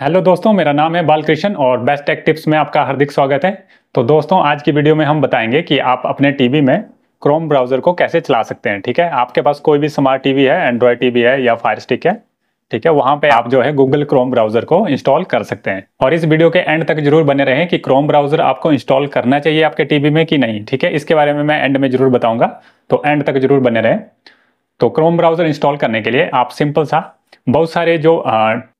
hello दोस्तों मेरा नाम है बालकृष्ण और बेस्ट टेक टिप्स में आपका हार्दिक स्वागत है तो दोस्तों आज की वीडियो में हम बताएंगे कि आप अपने टीवी में क्रोम ब्राउज़र को कैसे चला सकते हैं ठीक है आपके पास कोई भी स्मार्ट टीवी है एंड्रॉयड टीवी है या फायर स्टिक है ठीक है वहां पे आप जो है गूगल क्रोम ब्राउज़र को इंस्टॉल कर सकते हैं और इस वीडियो के एंड तक जरूर बने रहें कि क्रोम ब्राउज़र आपको इंस्टॉल करना चाहिए आपके टीवी में कि नहीं ठीक है इसके बारे में मैं एंड में जरूर बताऊंगा तो एंड तक जरूर बने रहें तो क्रोम ब्राउज़र इंस्टॉल करने के लिए आप सिंपल सा बहुत सारे जो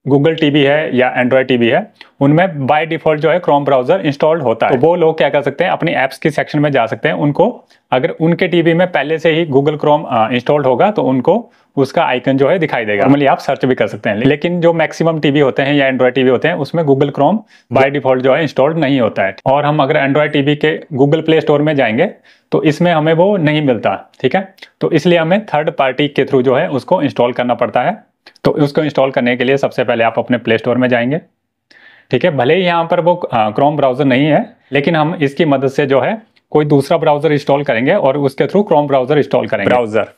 गूगल टीवी है या एंड्रॉयड टीवी है उनमें बाय डिफॉल्ट जो है क्रोम ब्राउजर इंस्टॉल्ड होता है तो वो लोग क्या कर सकते हैं अपनी एप्स की सेक्शन में जा सकते हैं उनको अगर उनके टीवी में पहले से ही गूगल क्रोम इंस्टॉल्ड होगा तो उनको उसका आइकन जो है दिखाई देगा नॉर्मली आप सर्च भी कर सकते हैं लेकिन जो मैक्सिमम टीवी होते हैं या एंड्रॉयड टीवी होते हैं उसमें गूगल क्रोम बाय डिफॉल्ट जो है इंस्टॉल्ड नहीं होता है और हम अगर एंड्रॉयड टीवी के गूगल प्ले स्टोर में जाएंगे तो इसमें हमें वो नहीं मिलता ठीक है तो इसलिए हमें थर्ड पार्टी के थ्रू जो है उसको इंस्टॉल करना पड़ता है तो उसको इंस्टॉल करने के लिए सबसे पहले आप अपने प्ले स्टोर में जाएंगे ठीक है भले ही यहाँ पर वो क्रोम ब्राउज़र नहीं है लेकिन हम इसकी मदद से जो है कोई दूसरा ब्राउज़र इंस्टॉल करेंगे और उसके थ्रू क्रोम ब्राउज़र इंस्टॉल करेंगे ब्राउज़र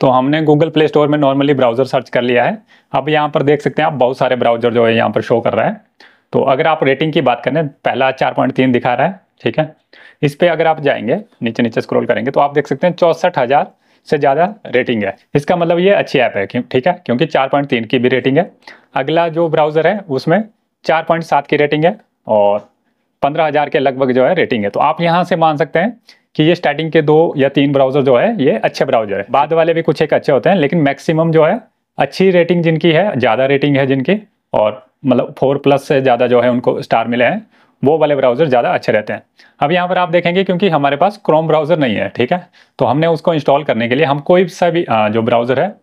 तो हमने गूगल प्ले स्टोर में नॉर्मली ब्राउज़र सर्च कर लिया है अब यहाँ पर देख सकते हैं आप बहुत सारे ब्राउज़र जो है यहाँ पर शो कर रहा है तो अगर आप रेटिंग की बात करें पहला चार पॉइंट तीन दिखा रहा है ठीक है इस पर अगर आप जाएंगे नीचे नीचे स्क्रॉल करेंगे तो आप देख सकते हैं चौसठ हज़ार से ज़्यादा रेटिंग है इसका मतलब ये अच्छी ऐप है ठीक है क्योंकि चार पॉइंट तीन की भी रेटिंग है अगला जो ब्राउज़र है उसमें चार पॉइंट सात की रेटिंग है और पंद्रह हजार के लगभग जो है रेटिंग है तो आप यहाँ से मान सकते हैं कि ये स्टार्टिंग के दो या तीन ब्राउज़र जो है ये अच्छे ब्राउज़र है बाद वाले भी कुछ एक अच्छे होते हैं लेकिन मैक्सिमम जो है अच्छी रेटिंग जिनकी है ज़्यादा रेटिंग है जिनकी और मतलब फोर प्लस से ज़्यादा जो है उनको स्टार मिले हैं वो वाले ब्राउज़र ज़्यादा अच्छे रहते हैं अब यहाँ पर आप देखेंगे क्योंकि हमारे पास क्रोम ब्राउज़र नहीं है ठीक है तो हमने उसको इंस्टॉल करने के लिए हम कोई सा भी जो ब्राउज़र है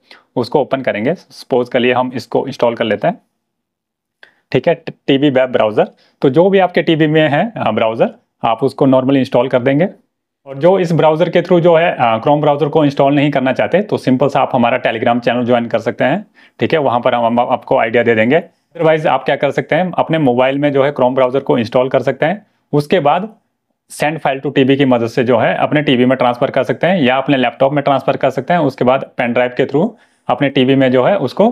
उसको ओपन करेंगे सपोज के लिए हम इसको इंस्टॉल कर लेते हैं ठीक है टी वी वेब ब्राउज़र तो जो भी आपके टी वी में है ब्राउज़र आप उसको नॉर्मली इंस्टॉल कर देंगे और जो इस ब्राउज़र के थ्रू जो है क्रोम ब्राउज़र को इंस्टॉल नहीं करना चाहते तो सिंपल सा आप हमारा टेलीग्राम चैनल ज्वाइन कर सकते हैं ठीक है वहाँ पर हम आपको आइडिया दे देंगे अदरवाइज आप क्या कर सकते हैं अपने मोबाइल में जो है क्रोम ब्राउजर को इंस्टॉल कर सकते हैं उसके बाद सेंड फाइल टू टीवी की मदद से जो है अपने टीवी में ट्रांसफर कर सकते हैं या अपने लैपटॉप में ट्रांसफर कर सकते हैं उसके बाद पेन ड्राइव के थ्रू अपने टीवी में जो है उसको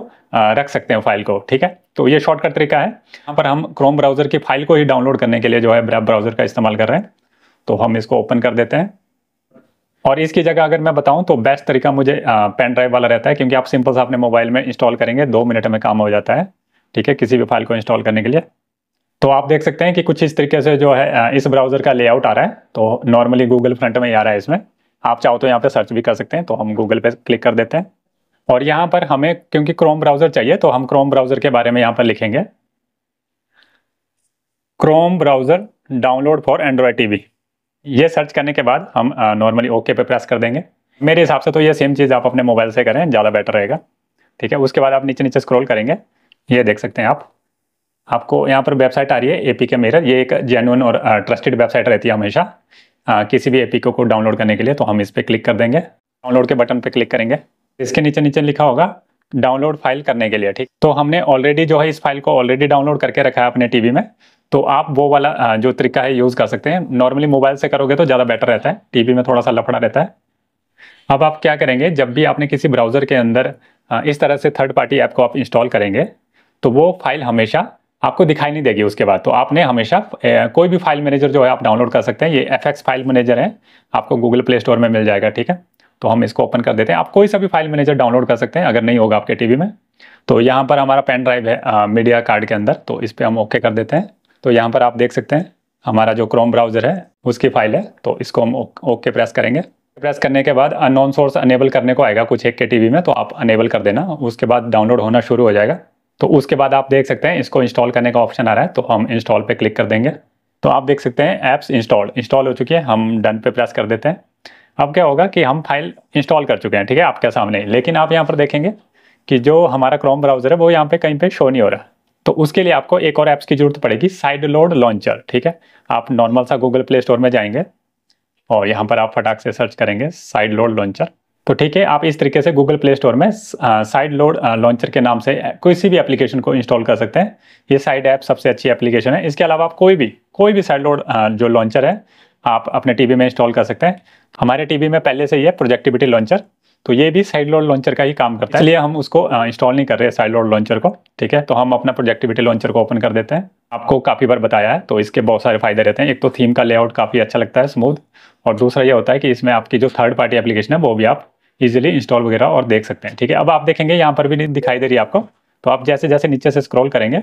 रख सकते हैं फाइल को ठीक है तो ये शॉर्टकट तरीका है यहाँ पर हम क्रोम ब्राउजर की फाइल को ही डाउनलोड करने के लिए जो है ब्रैप ब्राउजर का इस्तेमाल कर रहे हैं तो हम इसको ओपन कर देते हैं और इसकी जगह अगर मैं बताऊं तो बेस्ट तरीका मुझे पेन ड्राइव वाला रहता है क्योंकि आप सिंपल से अपने मोबाइल में इंस्टॉल करेंगे दो मिनट में काम हो जाता है ठीक है किसी भी फाइल को इंस्टॉल करने के लिए तो आप देख सकते हैं कि कुछ इस तरीके से जो है इस ब्राउज़र का लेआउट आ रहा है तो नॉर्मली गूगल फ्रंट में ही आ रहा है इसमें आप चाहो तो यहाँ पे सर्च भी कर सकते हैं तो हम गूगल पे क्लिक कर देते हैं और यहाँ पर हमें क्योंकि क्रोम ब्राउज़र चाहिए तो हम क्रोम ब्राउज़र के बारे में यहाँ पर लिखेंगे Chrome browser download for Android TV ये सर्च करने के बाद हम नॉर्मली ओके पे प्रेस कर देंगे मेरे हिसाब से तो ये सेम चीज़ आप अपने मोबाइल से करें ज़्यादा बेटर रहेगा ठीक है उसके बाद आप नीचे नीचे स्क्रॉल करेंगे ये देख सकते हैं आप आपको यहाँ पर वेबसाइट आ रही है एपी के मिरर ये एक जेनुअन और ट्रस्टेड uh, वेबसाइट रहती है हमेशा आ, uh, किसी भी एपी को डाउनलोड करने के लिए तो हम इस पर क्लिक कर देंगे डाउनलोड के बटन पर क्लिक करेंगे इसके नीचे नीचे लिखा होगा डाउनलोड फाइल करने के लिए ठीक तो हमने ऑलरेडी जो है इस फाइल को ऑलरेडी डाउनलोड करके रखा है अपने टीवी में तो आप वो वाला uh, जो तरीका है यूज़ कर सकते हैं नॉर्मली मोबाइल से करोगे तो ज़्यादा बेटर रहता है टीवी में थोड़ा सा लफड़ा रहता है अब आप क्या करेंगे जब भी आपने किसी ब्राउज़र के अंदर इस तरह से थर्ड पार्टी ऐप को आप इंस्टॉल करेंगे तो वो फाइल हमेशा आपको दिखाई नहीं देगी उसके बाद तो आपने हमेशा कोई भी फाइल मैनेजर जो है आप डाउनलोड कर सकते हैं ये एफ फाइल मैनेजर है आपको गूगल प्ले स्टोर में मिल जाएगा ठीक है तो हम इसको ओपन कर देते हैं आप कोई सा भी फाइल मैनेजर डाउनलोड कर सकते हैं अगर नहीं होगा आपके टीवी में तो यहाँ पर हमारा पेन ड्राइव है आ, मीडिया कार्ड के अंदर तो इस पर हम ओके कर देते हैं तो यहाँ पर आप देख सकते हैं हमारा जो क्रोम ब्राउज़र है उसकी फाइल है तो इसको हम ओके प्रेस करेंगे प्रेस करने के बाद अननोन सोर्स अनेबल करने को आएगा कुछ एक के टी में तो आप अनेबल कर देना उसके बाद डाउनलोड होना शुरू हो जाएगा तो उसके बाद आप देख सकते हैं इसको इंस्टॉल करने का ऑप्शन आ रहा है तो हम इंस्टॉल पे क्लिक कर देंगे तो आप देख सकते हैं ऐप्स इंस्टॉल इंस्टॉल हो चुकी है हम डन पे प्रेस कर देते हैं अब क्या होगा कि हम फाइल इंस्टॉल कर चुके हैं ठीक है आपके सामने लेकिन आप यहाँ पर देखेंगे कि जो हमारा क्रोम ब्राउज़र है वो यहाँ पे कहीं पे शो नहीं हो रहा तो उसके लिए आपको एक और ऐप्स की जरूरत पड़ेगी साइड लोड लॉन्चर ठीक है आप नॉर्मल सा गूगल प्ले स्टोर में जाएंगे और यहाँ पर आप फटाक से सर्च करेंगे साइड लोड लॉन्चर तो ठीक है आप इस तरीके से गूगल प्ले स्टोर में साइड लोड लॉन्चर के नाम से किसी भी एप्लीकेशन को इंस्टॉल कर सकते हैं ये साइड ऐप सबसे अच्छी एप्लीकेशन है इसके अलावा आप कोई भी कोई भी साइड लोड जो लॉन्चर है आप अपने टीवी में इंस्टॉल कर सकते हैं हमारे टीवी में पहले से ही है प्रोजेक्टिविटी लॉन्चर तो ये भी साइड लोड लॉन्चर का ही काम करता है इसलिए हम उसको इंस्टॉल नहीं कर रहे साइड लोड लॉन्चर को ठीक है तो हम अपना प्रोजेक्टिविटी लॉन्चर को ओपन कर देते हैं आपको काफ़ी बार बताया है तो इसके बहुत सारे फायदे रहते हैं एक तो थीम का लेआउट काफ़ी अच्छा लगता है स्मूथ और दूसरा ये होता है कि इसमें आपकी जो थर्ड पार्टी एप्लीकेशन है वो भी आप ईजिली इंस्टॉल वगैरह और देख सकते हैं ठीक है अब आप देखेंगे यहाँ पर भी दिखाई दे रही है आपको तो आप जैसे जैसे नीचे से स्क्रॉल करेंगे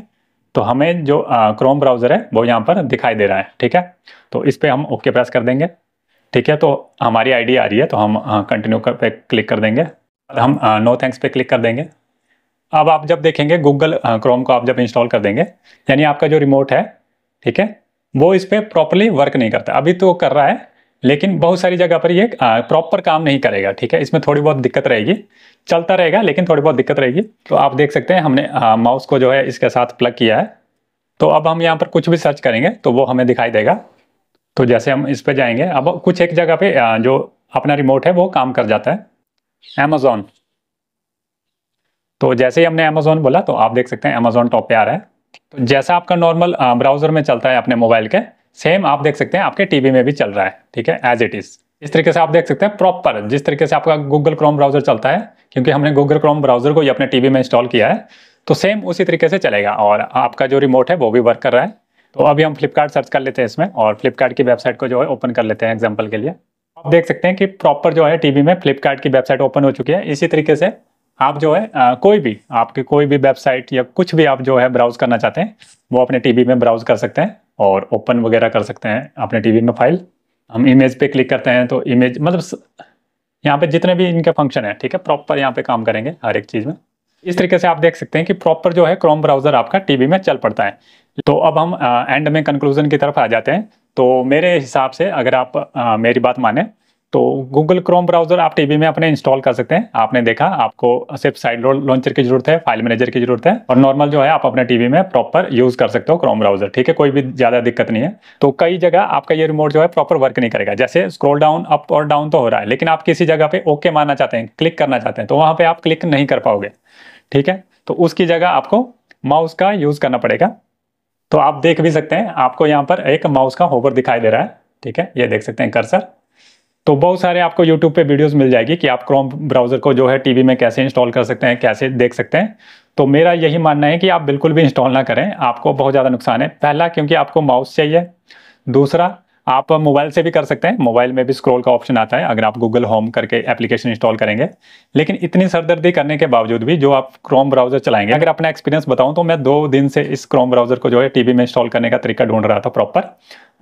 तो हमें जो क्रोम ब्राउज़र है वो यहाँ पर दिखाई दे रहा है ठीक है तो इस पर हम ओके प्रेस कर देंगे ठीक है तो हमारी आईडी आ रही है तो हम कंटिन्यू कर पे क्लिक कर देंगे हम नो थैंक्स पे क्लिक कर देंगे अब आप जब देखेंगे गूगल क्रोम को आप जब इंस्टॉल कर देंगे यानी आपका जो रिमोट है ठीक है वो इस पर प्रॉपरली वर्क नहीं करता अभी तो कर रहा है लेकिन बहुत सारी जगह पर ये प्रॉपर काम नहीं करेगा ठीक है इसमें थोड़ी बहुत दिक्कत रहेगी चलता रहेगा लेकिन थोड़ी बहुत दिक्कत रहेगी तो आप देख सकते हैं हमने माउस को जो है इसके साथ प्लग किया है तो अब हम यहाँ पर कुछ भी सर्च करेंगे तो वो हमें दिखाई देगा तो जैसे हम इस पर जाएंगे अब कुछ एक जगह पर जो अपना रिमोट है वो काम कर जाता है अमेजोन तो जैसे ही हमने अमेजोन बोला तो आप देख सकते हैं अमेजोन टॉप पे आ रहा है तो जैसा आपका नॉर्मल ब्राउजर में चलता है अपने मोबाइल के सेम आप देख सकते हैं आपके टीवी में भी चल रहा है ठीक है एज इट इज़ इस तरीके से आप देख सकते हैं प्रॉपर जिस तरीके से आपका गूगल क्रोम ब्राउजर चलता है क्योंकि हमने गूगल क्रोम ब्राउजर को ही अपने टीवी में इंस्टॉल किया है तो सेम उसी तरीके से चलेगा और आपका जो रिमोट है वो भी वर्क कर रहा है तो अभी हम फ्लिपकार्ट सर्च कर लेते हैं इसमें और फ्लिपकार्ट की वेबसाइट को जो है ओपन कर लेते हैं एग्जाम्पल के लिए आप देख सकते हैं कि प्रॉपर जो है टीवी में फ्लिपकार्ट की वेबसाइट ओपन हो चुकी है इसी तरीके से आप जो है आ, कोई भी आपकी कोई भी वेबसाइट या कुछ भी आप जो है ब्राउज़ करना चाहते हैं वो अपने टीवी में ब्राउज़ कर सकते हैं और ओपन वगैरह कर सकते हैं अपने टीवी में फाइल हम इमेज पे क्लिक करते हैं तो इमेज मतलब यहाँ पे जितने भी इनके फंक्शन है ठीक है प्रॉपर यहाँ पे काम करेंगे हर एक चीज़ में इस तरीके से आप देख सकते हैं कि प्रॉपर जो है क्रोम ब्राउज़र आपका टीवी में चल पड़ता है तो अब हम एंड में कंक्लूजन की तरफ आ जाते हैं तो मेरे हिसाब से अगर आप आ, मेरी बात माने तो गूगल क्रोम ब्राउजर आप टीवी में अपने इंस्टॉल कर सकते हैं आपने देखा आपको सिर्फ साइड रोड लॉन्चर की जरूरत है फाइल मैनेजर की जरूरत है और नॉर्मल जो है आप अपने टीवी में प्रॉपर यूज कर सकते हो क्रोम ब्राउजर ठीक है कोई भी ज्यादा दिक्कत नहीं है तो कई जगह आपका ये रिमोट जो है प्रॉपर वर्क नहीं करेगा जैसे स्क्रोल डाउन अप और डाउन तो हो रहा है लेकिन आप किसी जगह पे ओके मारना चाहते हैं क्लिक करना चाहते हैं तो वहां पर आप क्लिक नहीं कर पाओगे ठीक है तो उसकी जगह आपको माउस का यूज करना पड़ेगा तो आप देख भी सकते हैं आपको यहाँ पर एक माउस का होवर दिखाई दे रहा है ठीक है ये देख सकते हैं कर्सर तो बहुत सारे आपको यूट्यूब पे वीडियोस मिल जाएगी कि आप क्रोम ब्राउज़र को जो है टीवी में कैसे इंस्टॉल कर सकते हैं कैसे देख सकते हैं तो मेरा यही मानना है कि आप बिल्कुल भी इंस्टॉल ना करें आपको बहुत ज़्यादा नुकसान है पहला क्योंकि आपको माउस चाहिए दूसरा आप मोबाइल से भी कर सकते हैं मोबाइल में भी स्क्रॉल का ऑप्शन आता है अगर आप गूगल होम करके एप्लीकेशन इंस्टॉल करेंगे लेकिन इतनी सरदर्दी करने के बावजूद भी जो आप क्रोम ब्राउजर चलाएंगे अगर अपना एक्सपीरियंस बताऊं तो मैं दो दिन से इस क्रोम ब्राउजर को जो है टीवी में इंस्टॉल करने का तरीका ढूंढ रहा था प्रॉपर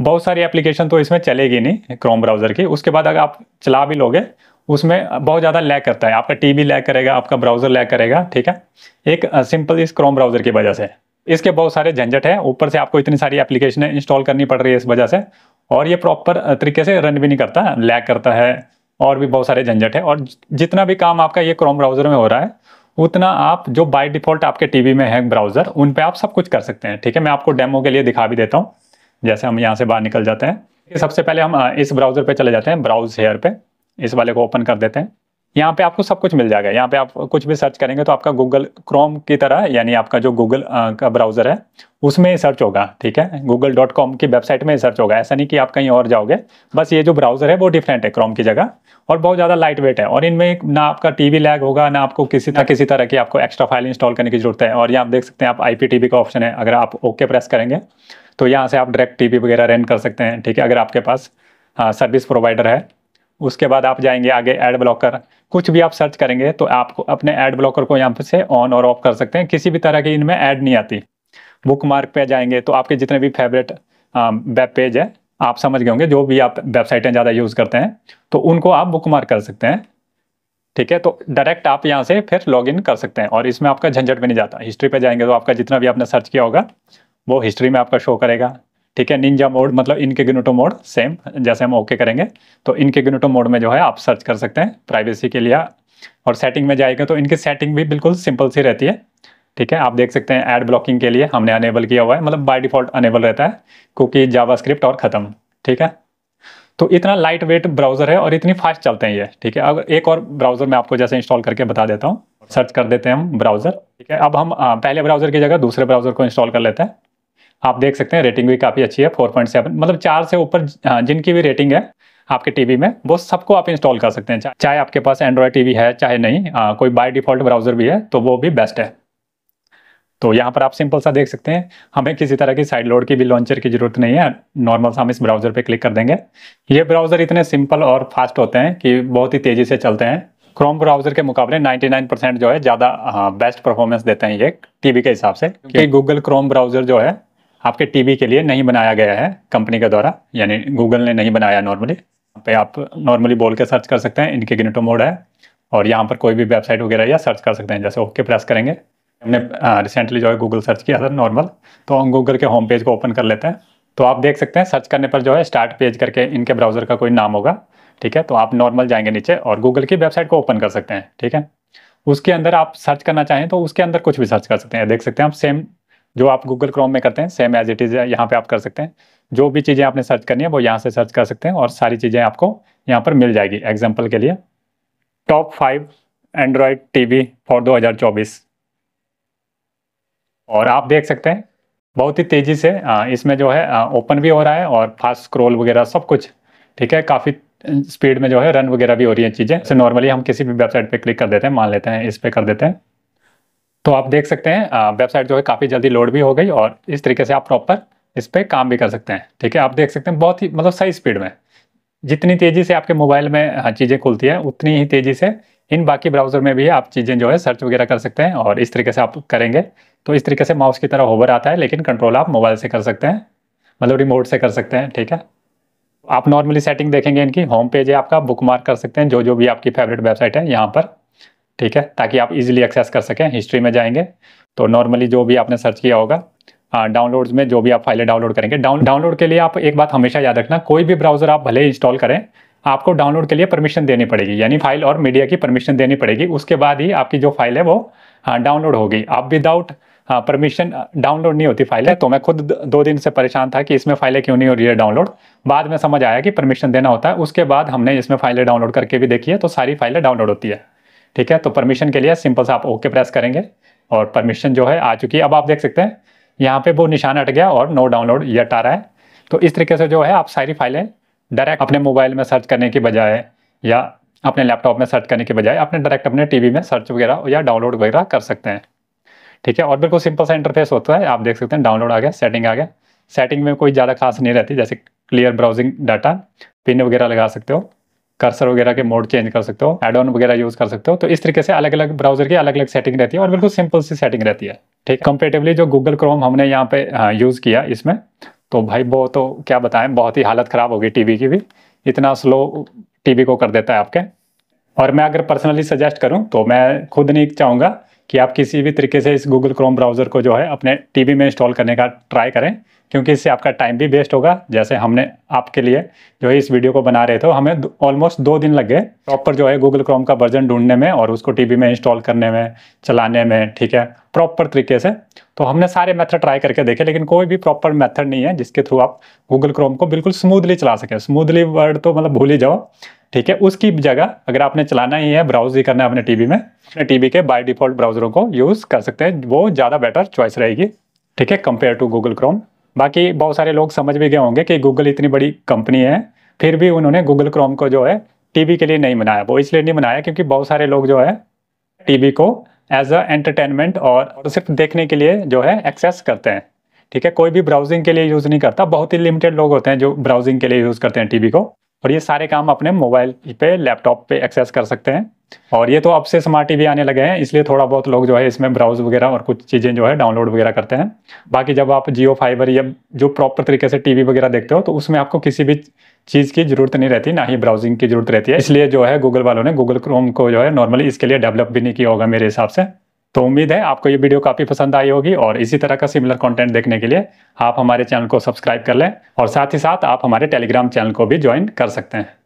बहुत सारी एप्लीकेशन तो इसमें चलेगी नहीं क्रोम ब्राउजर की उसके बाद अगर आप चला भी लोगे उसमें बहुत ज़्यादा लैक करता है आपका टीवी लैक करेगा आपका ब्राउजर लैक करेगा ठीक है एक सिंपल इस क्रोम ब्राउजर की वजह से इसके बहुत सारे झंझट हैं ऊपर से आपको इतनी सारी एप्लीकेशन इंस्टॉल करनी पड़ रही है इस वजह से और ये प्रॉपर तरीके से रन भी नहीं करता लैग करता है और भी बहुत सारे झंझट है और जितना भी काम आपका ये क्रोम ब्राउज़र में हो रहा है उतना आप जो बाय डिफ़ॉल्ट आपके टीवी में है ब्राउज़र उन पे आप सब कुछ कर सकते हैं ठीक है मैं आपको डेमो के लिए दिखा भी देता हूँ जैसे हम यहाँ से बाहर निकल जाते हैं सबसे पहले हम इस ब्राउज़र पे चले जाते हैं ब्राउज़ हेयर पे इस वाले को ओपन कर देते हैं यहाँ पे आपको सब कुछ मिल जाएगा यहाँ पे आप कुछ भी सर्च करेंगे तो आपका गूगल क्रोम की तरह यानी आपका जो गूगल का ब्राउज़र है उसमें सर्च होगा ठीक है गूगल डॉट कॉम की वेबसाइट में सर्च होगा ऐसा नहीं कि आप कहीं और जाओगे बस ये जो ब्राउज़र है वो डिफरेंट है क्रोम की जगह और बहुत ज़्यादा लाइट वेट है और इनमें ना आपका टीवी लैग होगा ना आपको किसी ना किसी तरह की आपको एक्स्ट्रा फाइल इंस्टॉल करने की जरूरत है और यहाँ आप देख सकते हैं आप आई का ऑप्शन है अगर आप ओके प्रेस करेंगे तो यहाँ से आप डायरेक्ट टी वगैरह रेंट कर सकते हैं ठीक है अगर आपके पास सर्विस हाँ, प्रोवाइडर है उसके बाद आप जाएंगे आगे एड ब्लॉकर कुछ भी आप सर्च करेंगे तो आप अपने एड ब्लॉकर को यहाँ से ऑन और ऑफ कर सकते हैं किसी भी तरह की इनमें ऐड नहीं आती बुक मार्क पर जाएंगे तो आपके जितने भी फेवरेट वेब पेज है आप समझ गए होंगे जो भी आप वेबसाइटें ज़्यादा यूज़ करते हैं तो उनको आप बुक मार्क कर सकते हैं ठीक है तो डायरेक्ट आप यहाँ से फिर लॉग इन कर सकते हैं और इसमें आपका झंझट भी नहीं जाता हिस्ट्री पर जाएंगे तो आपका जितना भी आपने सर्च किया होगा वो हिस्ट्री में आपका शो करेगा ठीक है निंजा मोड मतलब इनके गिनोटो मोड सेम जैसे हम ओके करेंगे तो इनके गिनोटो मोड में जो है आप सर्च कर सकते हैं प्राइवेसी के लिए और सेटिंग में जाएगा तो इनकी सेटिंग भी बिल्कुल सिंपल सी रहती है ठीक है आप देख सकते हैं एड ब्लॉकिंग के लिए हमने अनेबल किया हुआ है मतलब बाय डिफॉल्ट अनेबल रहता है क्योंकि जावास्क्रिप्ट और ख़त्म ठीक है तो इतना लाइट वेट ब्राउज़र है और इतनी फास्ट चलते हैं ये ठीक है अगर एक और ब्राउज़र मैं आपको जैसे इंस्टॉल करके बता देता हूँ सर्च कर देते हैं हम ब्राउज़र ठीक है अब हम पहले ब्राउज़र की जगह दूसरे ब्राउज़र को इंस्टॉल कर लेते हैं आप देख सकते हैं रेटिंग भी काफ़ी अच्छी है 4.7 मतलब चार से ऊपर हाँ, जिनकी भी रेटिंग है आपके टीवी में वो सबको आप इंस्टॉल कर सकते हैं चाहे आपके पास एंड्रॉयड टीवी है चाहे नहीं आ, हाँ, कोई बाय डिफॉल्ट ब्राउज़र भी है तो वो भी बेस्ट है तो यहाँ पर आप सिंपल सा देख सकते हैं हमें किसी तरह की साइड लोड की भी लॉन्चर की जरूरत नहीं है नॉर्मल सा हम इस ब्राउज़र पर क्लिक कर देंगे ये ब्राउज़र इतने सिंपल और फास्ट होते हैं कि बहुत ही तेज़ी से चलते हैं क्रोम ब्राउजर के मुकाबले 99 परसेंट जो है ज़्यादा बेस्ट परफॉर्मेंस देते हैं ये टीवी के हिसाब से क्योंकि गूगल क्रोम ब्राउजर जो है आपके टीवी के लिए नहीं बनाया गया है कंपनी के द्वारा यानी गूगल ने नहीं बनाया नॉर्मली पे आप नॉर्मली बोल के सर्च कर सकते हैं इनके गिनटो मोड है और यहाँ पर कोई भी वेबसाइट वगैरह या सर्च कर सकते हैं जैसे ओके प्रेस करेंगे हमने रिसेंटली जो है गूगल सर्च किया था नॉर्मल तो हम गूगल के होम पेज को ओपन कर लेते हैं तो आप देख सकते हैं सर्च करने पर जो है स्टार्ट पेज करके इनके ब्राउज़र का कोई नाम होगा ठीक है तो आप नॉर्मल जाएंगे नीचे और गूगल की वेबसाइट को ओपन कर सकते हैं ठीक है उसके अंदर आप सर्च करना चाहें तो उसके अंदर कुछ भी सर्च कर सकते हैं देख सकते हैं आप सेम जो आप गूगल क्रोम में करते हैं सेम एज इट इज़ यहाँ पे आप कर सकते हैं जो भी चीज़ें आपने सर्च करनी है वो यहाँ से सर्च कर सकते हैं और सारी चीज़ें आपको यहाँ पर मिल जाएगी एग्जाम्पल के लिए top five Android TV for चौबीस और आप देख सकते हैं बहुत ही तेज़ी से इसमें जो है ओपन भी हो रहा है और फास्ट स्क्रोल वगैरह सब कुछ ठीक है काफ़ी स्पीड में जो है रन वगैरह भी हो रही है चीज़ें नॉर्मली हम किसी भी वेबसाइट पे क्लिक कर देते हैं मान लेते हैं इस पर कर देते हैं तो आप देख सकते हैं वेबसाइट जो है काफ़ी जल्दी लोड भी हो गई और इस तरीके से आप प्रॉपर इस पर काम भी कर सकते हैं ठीक है आप देख सकते हैं बहुत ही मतलब सही स्पीड में जितनी तेज़ी से आपके मोबाइल में हाँ, चीज़ें खुलती हैं उतनी ही तेज़ी से इन बाकी ब्राउज़र में भी आप चीज़ें जो है सर्च वगैरह कर सकते हैं और इस तरीके से आप करेंगे तो इस तरीके से माउस की तरह होवर आता है लेकिन कंट्रोल आप मोबाइल से कर सकते हैं मतलब रिमोट से कर सकते हैं ठीक है आप नॉर्मली सेटिंग देखेंगे इनकी होम पेज है आपका बुक मार्क कर सकते हैं जो जो भी आपकी फेवरेट वेबसाइट है यहाँ पर ठीक है ताकि आप इजीली एक्सेस कर सकें हिस्ट्री में जाएंगे तो नॉर्मली जो भी आपने सर्च किया होगा डाउनलोड्स में जो भी आप फाइलें डाउनलोड करेंगे डाउन डाउनलोड के लिए आप एक बात हमेशा याद रखना कोई भी ब्राउज़र आप भले इंस्टॉल करें आपको डाउनलोड के लिए परमिशन देनी पड़ेगी यानी फाइल और मीडिया की परमिशन देनी पड़ेगी उसके बाद ही आपकी जो फाइल है वो डाउनलोड होगी आप विदाउट परमिशन डाउनलोड नहीं होती फाइलें तो मैं खुद दो दिन से परेशान था कि इसमें फाइलें क्यों नहीं हो रही है डाउनलोड बाद में समझ आया कि परमिशन देना होता है उसके बाद हमने इसमें फाइलें डाउनलोड करके भी देखी है तो सारी फाइलें डाउनलोड होती है ठीक है तो परमिशन के लिए सिंपल से आप ओके प्रेस करेंगे और परमिशन जो है आ चुकी है अब आप देख सकते हैं यहाँ पे वो निशान हट गया और नो डाउनलोड यट आ रहा है तो इस तरीके से जो है आप सारी फाइलें डायरेक्ट अपने मोबाइल में सर्च करने की बजाय या अपने लैपटॉप में सर्च करने के बजाय अपने डायरेक्ट अपने टीवी में सर्च वगैरह या डाउनलोड वगैरह कर सकते हैं ठीक है और बिल्कुल सिंपल सा इंटरफेस होता है आप देख सकते हैं डाउनलोड आ गया सेटिंग आ गया सेटिंग में कोई ज़्यादा खास नहीं रहती जैसे क्लियर ब्राउजिंग डाटा पिन वगैरह लगा सकते हो कर्सर वगैरह के मोड चेंज कर सकते हो एड ऑन वगैरह यूज कर सकते हो तो इस तरीके से अलग अलग ब्राउजर की अलग अलग सेटिंग रहती है और बिल्कुल सिंपल सी सेटिंग रहती है ठीक कंपेटिवली जो गूगल क्रोम हमने यहाँ पे यूज़ हाँ, किया इसमें तो भाई वो तो क्या बताएं बहुत ही हालत ख़राब होगी टीवी की भी इतना स्लो टीवी को कर देता है आपके और मैं अगर पर्सनली सजेस्ट करूं तो मैं खुद नहीं चाहूँगा कि आप किसी भी तरीके से इस गूगल क्रोम ब्राउज़र को जो है अपने टीवी में इंस्टॉल करने का ट्राई करें क्योंकि इससे आपका टाइम भी वेस्ट होगा जैसे हमने आपके लिए जो है इस वीडियो को बना रहे थे हमें ऑलमोस्ट दो दिन लग गए प्रॉपर जो है गूगल क्रोम का वर्जन ढूंढने में और उसको टीवी में इंस्टॉल करने में चलाने में ठीक है प्रॉपर तरीके से तो हमने सारे मेथड ट्राई करके देखे लेकिन कोई भी प्रॉपर मेथड नहीं है जिसके थ्रू आप गूगल क्रोम को बिल्कुल स्मूथली चला सकें स्मूथली वर्ड तो मतलब भूल ही जाओ ठीक है उसकी जगह अगर आपने चलाना ही है ब्राउज ही करना है अपने टीवी में अपने टीवी के बाय डिफॉल्ट ब्राउजरों को यूज़ कर सकते हैं वो ज़्यादा बेटर चॉइस रहेगी ठीक है कंपेयर टू गूगल क्रोम बाकी बहुत सारे लोग समझ भी गए होंगे कि गूगल इतनी बड़ी कंपनी है फिर भी उन्होंने गूगल क्रोम को जो है टीवी के लिए नहीं बनाया वो इसलिए नहीं बनाया क्योंकि बहुत सारे लोग जो है टीवी को एज अ एंटरटेनमेंट और सिर्फ देखने के लिए जो है एक्सेस करते हैं ठीक है कोई भी ब्राउजिंग के लिए यूज़ नहीं करता बहुत ही लिमिटेड लोग होते हैं जो ब्राउजिंग के लिए यूज़ करते हैं टीवी को और ये सारे काम अपने मोबाइल पे लैपटॉप पे एक्सेस कर सकते हैं और ये तो अब से स्मार्ट टीवी आने लगे हैं इसलिए थोड़ा बहुत लोग जो है इसमें ब्राउज वगैरह और कुछ चीज़ें जो है डाउनलोड वगैरह करते हैं बाकी जब आप जियो फाइबर या जो प्रॉपर तरीके से टीवी वगैरह देखते हो तो उसमें आपको किसी भी चीज़ की जरूरत नहीं रहती ना ही ब्राउजिंग की जरूरत रहती है इसलिए जो है गूगल वालों ने गूगल क्रोम को जो है नॉर्मली इसके लिए डेवलप भी नहीं किया होगा मेरे हिसाब से तो उम्मीद है आपको ये वीडियो काफ़ी पसंद आई होगी और इसी तरह का सिमिलर कंटेंट देखने के लिए आप हमारे चैनल को सब्सक्राइब कर लें और साथ ही साथ आप हमारे टेलीग्राम चैनल को भी ज्वाइन कर सकते हैं